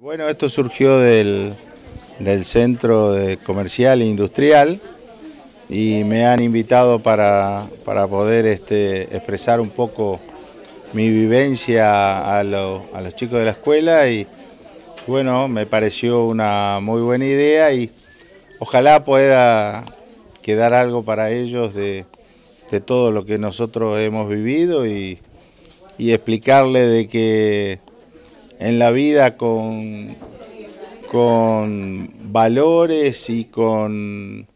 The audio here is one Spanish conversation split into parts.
Bueno, esto surgió del, centro comercial e industrial y me han invitado para, poder este, expresar un poco mi vivencia a, los chicos de la escuela y bueno, me pareció una muy buena idea y ojalá pueda quedar algo para ellos de, todo lo que nosotros hemos vivido y, y explicarle de que en la vida con, con valores y con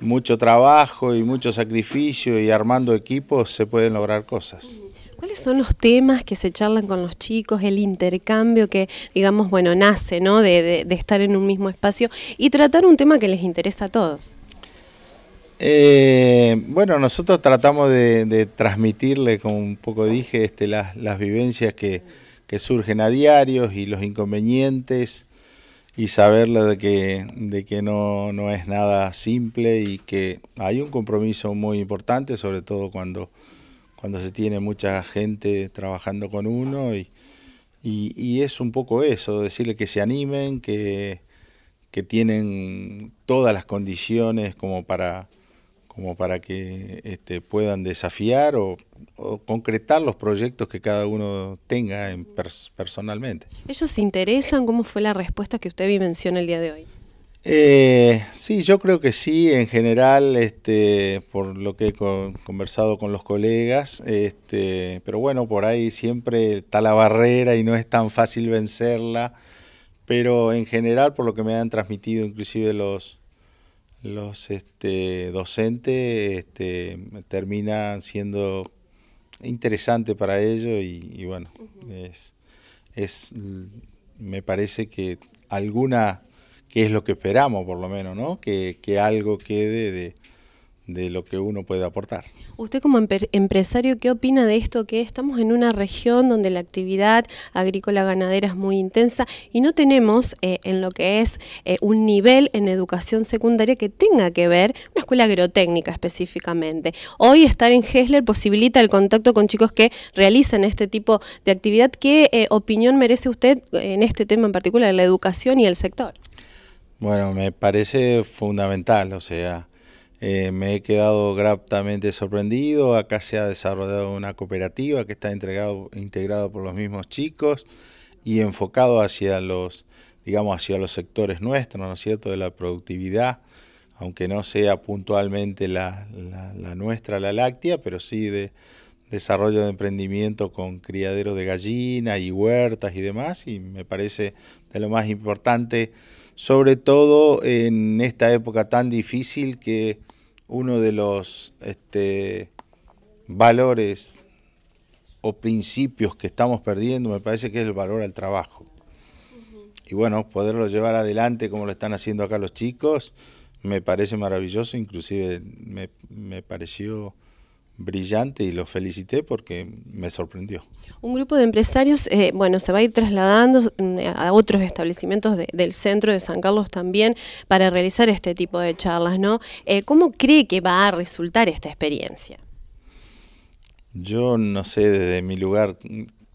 mucho trabajo y mucho sacrificio y armando equipos se pueden lograr cosas. ¿Cuáles son los temas que se charlan con los chicos, el intercambio que, digamos, bueno, nace, ¿no? De, estar en un mismo espacio y tratar un tema que les interesa a todos. Eh, bueno, nosotros tratamos de, transmitirle, como un poco dije, este, las vivencias que, que surgen a diarios y los inconvenientes y saberlo de que, de que no, es nada simple y que hay un compromiso muy importante, sobre todo cuando, cuando se tiene mucha gente trabajando con uno y, y, es un poco eso, decirle que se animen, que, que tienen todas las condiciones como para como para que este, puedan desafiar o, concretar los proyectos que cada uno tenga personalmente. ¿Ellos se interesan? ¿Cómo fue la respuesta que usted menciona el día de hoy? Eh, sí, yo creo que sí, en general, este, por lo que he conversado con los colegas, este, pero bueno, por ahí siempre está la barrera y no es tan fácil vencerla, pero en general, por lo que me han transmitido inclusive los, los este, docentes este, terminan siendo interesante para ellos y, bueno, es, es, me parece que alguna, que es lo que esperamos por lo menos, ¿no? Que, que algo quede de, de lo que uno puede aportar. Usted como empresario, ¿qué opina de esto? Que estamos en una región donde la actividad agrícola ganadera es muy intensa y no tenemos eh, en lo que es eh, un nivel en educación secundaria que tenga que ver una escuela agrotécnica específicamente. Hoy estar en Hessler posibilita el contacto con chicos que realizan este tipo de actividad. ¿Qué eh, opinión merece usted en este tema en particular, la educación y el sector? Bueno, me parece fundamental, o sea, eh, me he quedado gratamente sorprendido. Acá se ha desarrollado una cooperativa que está entregado, integrado por los mismos chicos y enfocado hacia los, digamos, hacia los sectores nuestros, ¿no es cierto?, de la productividad, aunque no sea puntualmente la, nuestra, la láctea, pero sí de desarrollo de emprendimiento con criadero de gallinas y huertas y demás, y me parece de lo más importante, sobre todo en esta época tan difícil que uno de los este, valores o principios que estamos perdiendo, me parece que es el valor al trabajo. Y bueno, poderlo llevar adelante como lo están haciendo acá los chicos, me parece maravilloso, inclusive me, me pareció brillante y lo felicité porque me sorprendió. Un grupo de empresarios, eh, bueno, se va a ir trasladando mm, a otros establecimientos del centro de San Carlos también para realizar este tipo de charlas, ¿no? Eh, ¿Cómo cree que va a resultar esta experiencia? Yo no sé desde mi lugar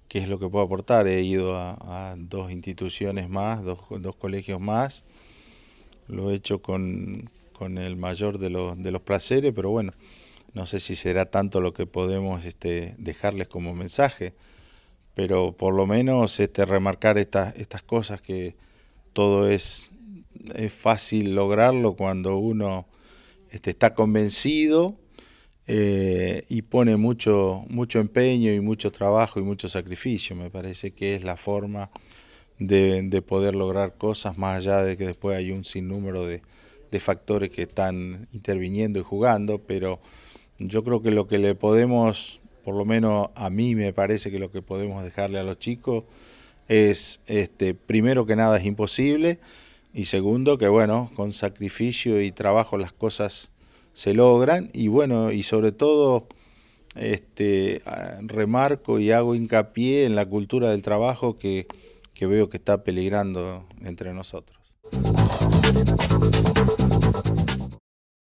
qué es lo que puedo aportar. He ido a, dos instituciones más, dos, colegios más. Lo he hecho con, el mayor de los placeres, pero bueno. No sé si será tanto lo que podemos este, dejarles como mensaje, pero por lo menos este, remarcar estas, cosas que todo es, es fácil lograrlo cuando uno este, está convencido eh, y pone mucho, mucho empeño y mucho trabajo y mucho sacrificio. Me parece que es la forma de, poder lograr cosas más allá de que después hay un sinnúmero de, de factores que están interviniendo y jugando, pero yo creo que lo que le podemos, por lo menos a mí me parece que lo que podemos dejarle a los chicos es, este, primero que nada es imposible y segundo que bueno, con sacrificio y trabajo las cosas se logran y bueno, y sobre todo este, remarco y hago hincapié en la cultura del trabajo que, que veo que está peligrando entre nosotros.